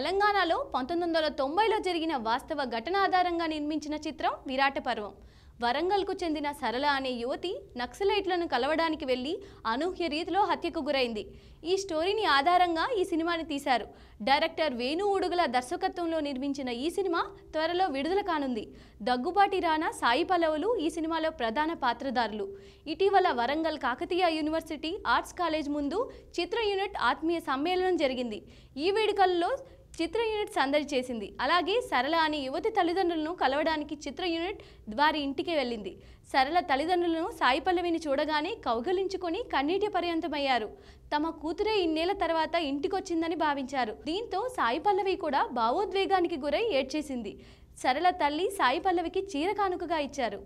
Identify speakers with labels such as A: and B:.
A: తెలంగాణలో పంతొమ్మిది వందల తొంభైలో జరిగిన వాస్తవ ఘటన ఆధారంగా నిర్మించిన చిత్రం విరాట పర్వం వరంగల్కు చెందిన సరళ అనే యువతి నక్సలైట్లను కలవడానికి వెళ్ళి అనూహ్య రీతిలో హత్యకు గురైంది ఈ స్టోరీని ఆధారంగా ఈ సినిమాని తీశారు డైరెక్టర్ వేణు ఉడుగుల దర్శకత్వంలో నిర్మించిన ఈ సినిమా త్వరలో విడుదల కానుంది దగ్గుబాటి రానా సాయి పలవులు ఈ సినిమాలో ప్రధాన పాత్రధారులు ఇటీవల Warangal Kakatiya university arts college ముందు చిత్ర యూనిట్ ఆత్మీయ సమ్మేళనం జరిగింది ఈ వేడుకల్లో చిత్ర యూనిట్ సందడి చేసింది అలాగే సరళ అని యువతి తల్లిదండ్రులను కలవడానికి చిత్ర యూనిట్ వారి ఇంటికి వెళ్ళింది సరళ తల్లిదండ్రులను సాయి పల్లవిని చూడగానే కౌగలించుకొని కన్నీటి పర్యంతమయ్యారు తమ కూతురే ఇన్నేళ్ల తర్వాత ఇంటికొచ్చిందని భావించారు దీంతో సాయి పల్లవి కూడా భావోద్వేగానికి గురై ఏడ్చేసింది సరళ తల్లి సాయి పల్లవికి చీర కానుకగా ఇచ్చారు